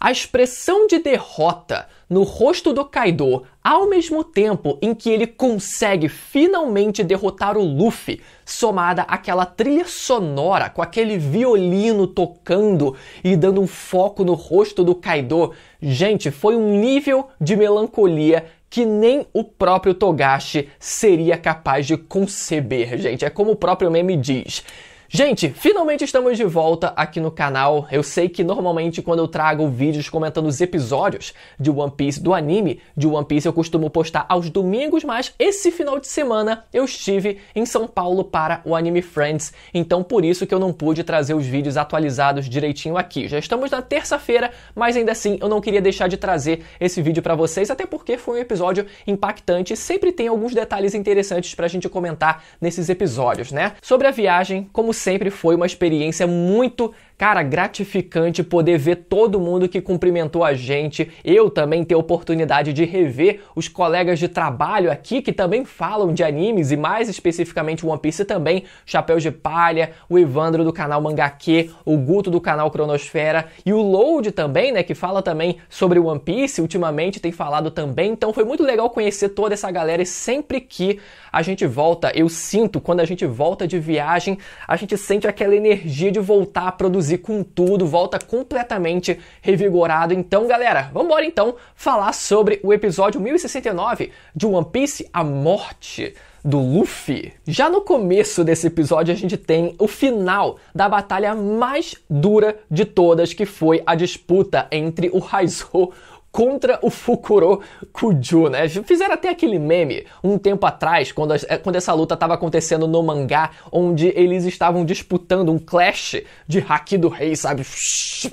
A expressão de derrota no rosto do Kaido, ao mesmo tempo em que ele consegue finalmente derrotar o Luffy, somada àquela trilha sonora com aquele violino tocando e dando um foco no rosto do Kaido, gente, foi um nível de melancolia que nem o próprio Togashi seria capaz de conceber, gente. É como o próprio meme diz. Gente, finalmente estamos de volta aqui no canal. Eu sei que normalmente quando eu trago vídeos comentando os episódios de One Piece, do anime de One Piece, eu costumo postar aos domingos, mas esse final de semana eu estive em São Paulo para o Anime Friends, então por isso que eu não pude trazer os vídeos atualizados direitinho aqui. Já estamos na terça-feira, mas ainda assim eu não queria deixar de trazer esse vídeo para vocês, até porque foi um episódio impactante. Sempre tem alguns detalhes interessantes para a gente comentar nesses episódios, né? Sobre a viagem, como sempre foi uma experiência muito Cara, gratificante poder ver todo mundo que cumprimentou a gente, eu também ter oportunidade de rever os colegas de trabalho aqui que também falam de animes e mais especificamente One Piece também, Chapéu de Palha, o Evandro do canal Mangaque, o Guto do canal Cronosfera e o Load também, né, que fala também sobre One Piece, ultimamente tem falado também. Então foi muito legal conhecer toda essa galera e sempre que a gente volta, eu sinto quando a gente volta de viagem, a gente sente aquela energia de voltar a produzir e com tudo, volta completamente revigorado. Então, galera, vamos embora então falar sobre o episódio 1069 de One Piece, a morte do Luffy. Já no começo desse episódio, a gente tem o final da batalha mais dura de todas, que foi a disputa entre o Raizou, contra o Fukuro Kujo, né? Fizeram até aquele meme um tempo atrás, quando, quando essa luta estava acontecendo no mangá, onde eles estavam disputando um clash de Haki do Rei, sabe?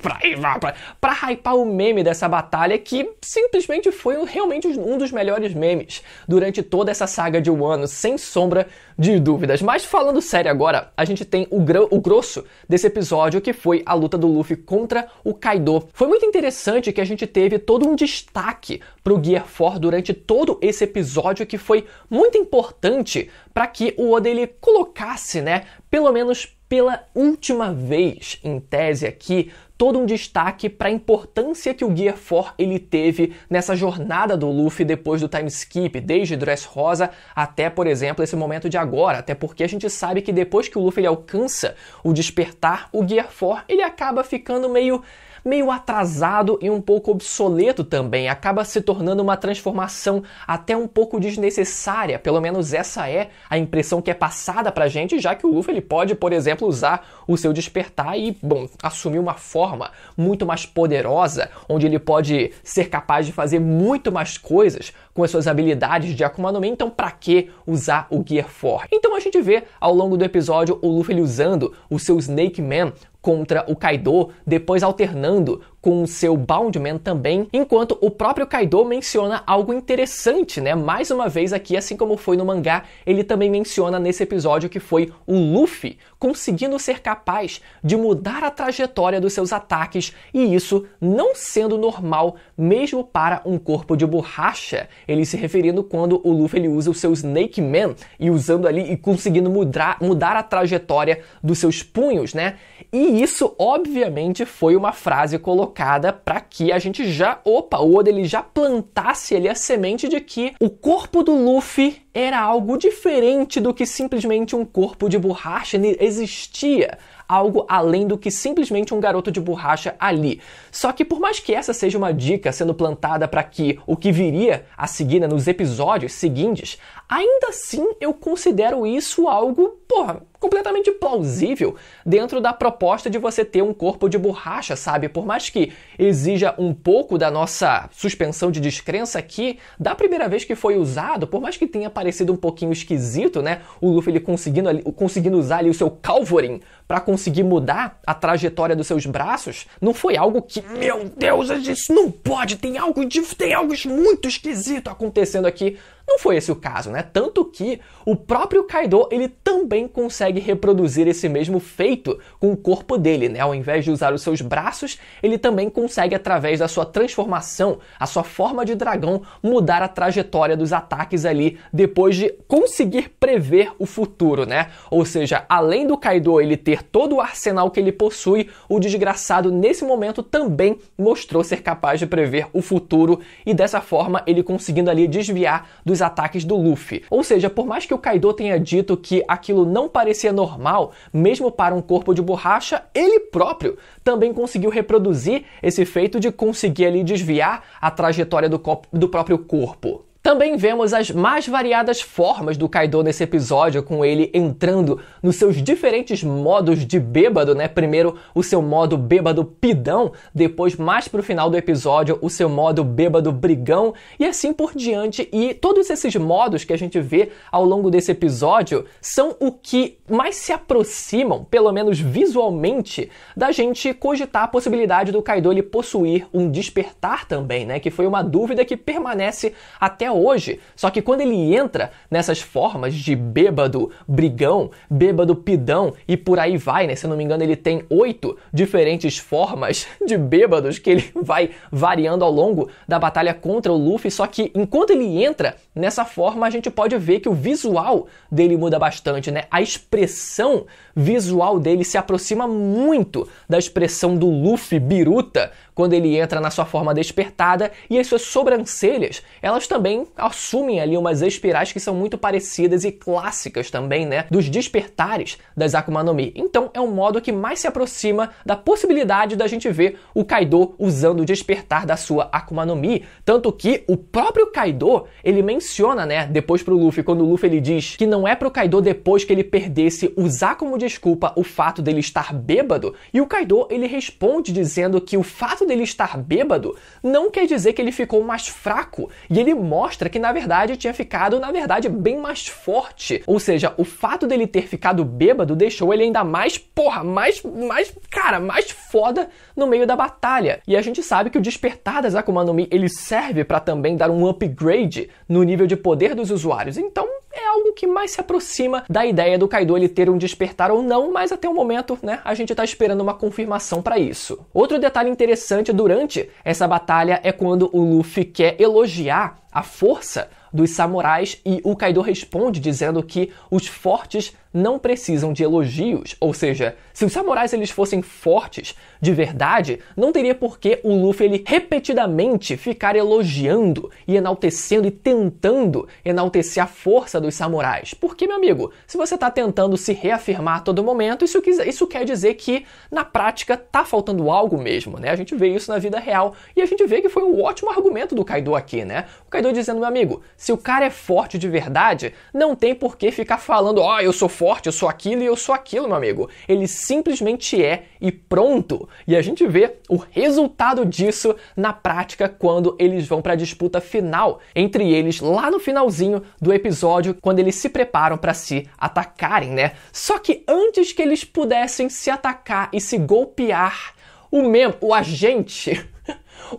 Pra, pra, pra hypar o meme dessa batalha, que simplesmente foi realmente um dos melhores memes durante toda essa saga de Wano, sem sombra de dúvidas. Mas falando sério agora, a gente tem o, gr o grosso desse episódio, que foi a luta do Luffy contra o Kaido. Foi muito interessante que a gente teve todo um destaque para o Gear 4 durante todo esse episódio que foi muito importante para que o Oda ele colocasse, né, pelo menos pela última vez, em tese aqui, todo um destaque para a importância que o Gear 4 ele teve nessa jornada do Luffy depois do time skip, desde Dressrosa até, por exemplo, esse momento de agora, até porque a gente sabe que depois que o Luffy ele alcança o despertar, o Gear 4 ele acaba ficando meio meio atrasado e um pouco obsoleto também, acaba se tornando uma transformação até um pouco desnecessária, pelo menos essa é a impressão que é passada pra gente, já que o Luffy ele pode, por exemplo, usar o seu despertar e, bom, assumir uma forma muito mais poderosa, onde ele pode ser capaz de fazer muito mais coisas com as suas habilidades de Akuma no Mi, então para que usar o Gear 4? Então a gente vê ao longo do episódio o Luffy usando o seu Snake Man contra o Kaido, depois alternando com o seu Boundman também, enquanto o próprio Kaido menciona algo interessante, né? Mais uma vez aqui, assim como foi no mangá, ele também menciona nesse episódio que foi o Luffy conseguindo ser capaz de mudar a trajetória dos seus ataques e isso não sendo normal mesmo para um corpo de borracha. Ele se referindo quando o Luffy ele usa o seu Snake Man e usando ali e conseguindo mudar, mudar a trajetória dos seus punhos, né? E isso obviamente foi uma frase colocada colocada para que a gente já, opa, o Oda ele já plantasse ali a semente de que o corpo do Luffy era algo diferente do que simplesmente um corpo de borracha, existia algo além do que simplesmente um garoto de borracha ali. Só que por mais que essa seja uma dica sendo plantada para que o que viria a seguir né, nos episódios seguintes, ainda assim eu considero isso algo, porra, completamente plausível dentro da proposta de você ter um corpo de borracha, sabe? Por mais que exija um pouco da nossa suspensão de descrença aqui, da primeira vez que foi usado, por mais que tenha parecido um pouquinho esquisito, né? O Luffy ele conseguindo, ali, conseguindo usar ali o seu Calvorin para conseguir mudar a trajetória dos seus braços, não foi algo que, meu Deus, isso não pode, tem algo, tem algo muito esquisito acontecendo aqui não foi esse o caso, né? Tanto que o próprio Kaido ele também consegue reproduzir esse mesmo feito com o corpo dele, né? Ao invés de usar os seus braços, ele também consegue através da sua transformação, a sua forma de dragão, mudar a trajetória dos ataques ali depois de conseguir prever o futuro, né? Ou seja, além do Kaido ele ter todo o arsenal que ele possui, o desgraçado nesse momento também mostrou ser capaz de prever o futuro e dessa forma ele conseguindo ali desviar do dos ataques do Luffy. Ou seja, por mais que o Kaido tenha dito que aquilo não parecia normal, mesmo para um corpo de borracha, ele próprio também conseguiu reproduzir esse feito de conseguir ali desviar a trajetória do, do próprio corpo. Também vemos as mais variadas formas do Kaido nesse episódio, com ele entrando nos seus diferentes modos de bêbado, né? Primeiro o seu modo bêbado pidão, depois mais pro final do episódio o seu modo bêbado brigão e assim por diante. E todos esses modos que a gente vê ao longo desse episódio são o que mais se aproximam, pelo menos visualmente, da gente cogitar a possibilidade do Kaido ele possuir um despertar também, né? Que foi uma dúvida que permanece até hoje. Só que quando ele entra nessas formas de bêbado brigão, bêbado pidão e por aí vai, né? Se não me engano, ele tem oito diferentes formas de bêbados que ele vai variando ao longo da batalha contra o Luffy. Só que enquanto ele entra Nessa forma, a gente pode ver que o visual dele muda bastante, né? A expressão visual dele se aproxima muito da expressão do Luffy Biruta quando ele entra na sua forma despertada e as suas sobrancelhas, elas também assumem ali umas espirais que são muito parecidas e clássicas também, né, dos despertares das Akuma no Mi. Então, é um modo que mais se aproxima da possibilidade da gente ver o Kaido usando o despertar da sua Akuma no Mi, tanto que o próprio Kaido, ele menciona funciona, né, depois pro Luffy, quando o Luffy ele diz que não é pro Kaido depois que ele perdesse usar como desculpa o fato dele estar bêbado, e o Kaido ele responde dizendo que o fato dele estar bêbado não quer dizer que ele ficou mais fraco, e ele mostra que na verdade tinha ficado na verdade bem mais forte. Ou seja, o fato dele ter ficado bêbado deixou ele ainda mais, porra, mais mais cara, mais foda no meio da batalha. E a gente sabe que o despertar das Akuma no Mi ele serve para também dar um upgrade no nível nível de poder dos usuários. Então, é algo que mais se aproxima da ideia do Kaido ele ter um despertar ou não, mas até o momento, né, a gente está esperando uma confirmação para isso. Outro detalhe interessante durante essa batalha é quando o Luffy quer elogiar a força dos samurais e o Kaido responde dizendo que os fortes não precisam de elogios, ou seja, se os samurais eles fossem fortes de verdade, não teria por que o Luffy ele repetidamente ficar elogiando e enaltecendo e tentando enaltecer a força dos samurais. Porque, meu amigo, se você está tentando se reafirmar a todo momento, isso, isso quer dizer que na prática tá faltando algo mesmo, né? A gente vê isso na vida real e a gente vê que foi um ótimo argumento do Kaido aqui, né? O Kaido dizendo, meu amigo, se o cara é forte de verdade, não tem por que ficar falando, ó, oh, eu sou forte, eu sou aquilo e eu sou aquilo, meu amigo. Ele simplesmente é e pronto. E a gente vê o resultado disso na prática quando eles vão para a disputa final entre eles lá no finalzinho do episódio, quando eles se preparam para se atacarem, né? Só que antes que eles pudessem se atacar e se golpear, o membro, o agente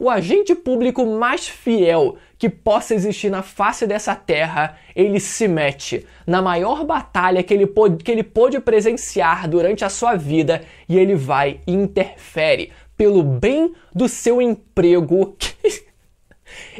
o agente público mais fiel que possa existir na face dessa terra, ele se mete na maior batalha que ele, pôde, que ele pôde presenciar durante a sua vida e ele vai e interfere pelo bem do seu emprego.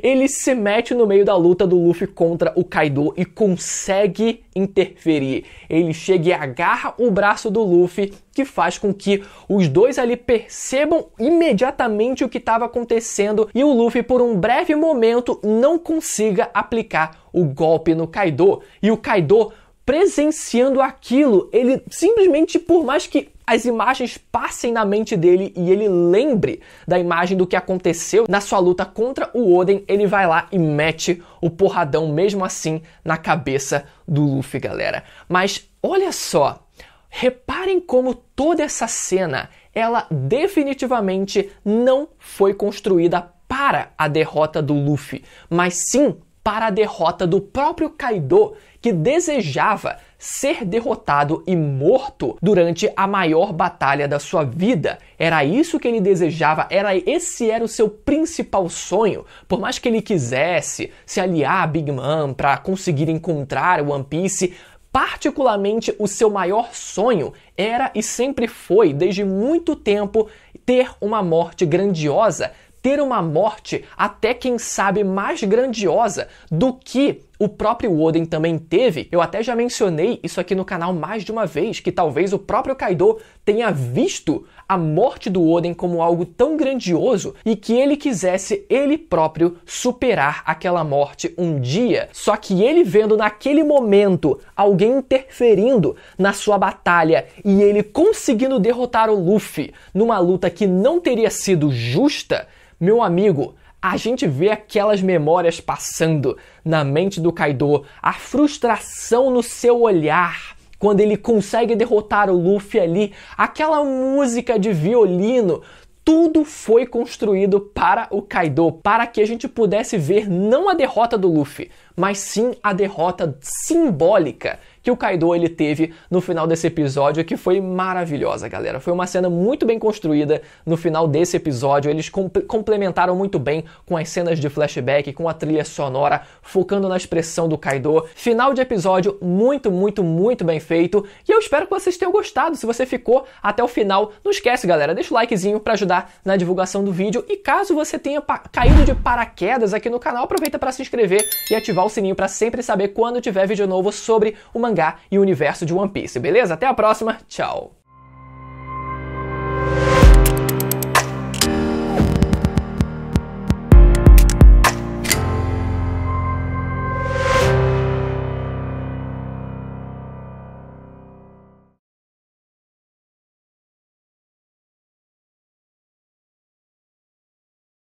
ele se mete no meio da luta do Luffy contra o Kaido e consegue interferir. Ele chega e agarra o braço do Luffy, que faz com que os dois ali percebam imediatamente o que estava acontecendo e o Luffy, por um breve momento, não consiga aplicar o golpe no Kaido. E o Kaido presenciando aquilo, ele simplesmente, por mais que as imagens passem na mente dele e ele lembre da imagem do que aconteceu na sua luta contra o Oden, ele vai lá e mete o porradão mesmo assim na cabeça do Luffy, galera. Mas olha só, reparem como toda essa cena, ela definitivamente não foi construída para a derrota do Luffy, mas sim para a derrota do próprio Kaido, que desejava ser derrotado e morto durante a maior batalha da sua vida. Era isso que ele desejava, era esse era o seu principal sonho. Por mais que ele quisesse se aliar a Big Mom para conseguir encontrar o One Piece, particularmente o seu maior sonho era e sempre foi, desde muito tempo, ter uma morte grandiosa ter uma morte, até quem sabe, mais grandiosa do que o próprio Oden também teve. Eu até já mencionei isso aqui no canal mais de uma vez, que talvez o próprio Kaido tenha visto a morte do Oden como algo tão grandioso e que ele quisesse ele próprio superar aquela morte um dia. Só que ele vendo naquele momento alguém interferindo na sua batalha e ele conseguindo derrotar o Luffy numa luta que não teria sido justa, meu amigo, a gente vê aquelas memórias passando na mente do Kaido, a frustração no seu olhar quando ele consegue derrotar o Luffy ali, aquela música de violino, tudo foi construído para o Kaido, para que a gente pudesse ver não a derrota do Luffy, mas sim a derrota simbólica que o Kaido ele teve no final desse episódio, que foi maravilhosa, galera. Foi uma cena muito bem construída no final desse episódio. Eles complementaram muito bem com as cenas de flashback, com a trilha sonora, focando na expressão do Kaido. Final de episódio muito, muito, muito bem feito. E eu espero que vocês tenham gostado. Se você ficou até o final, não esquece, galera, deixa o likezinho para ajudar na divulgação do vídeo. E caso você tenha caído de paraquedas aqui no canal, aproveita para se inscrever e ativar o sininho para sempre saber quando tiver vídeo novo sobre o mangá e o universo de One Piece, beleza? Até a próxima, tchau!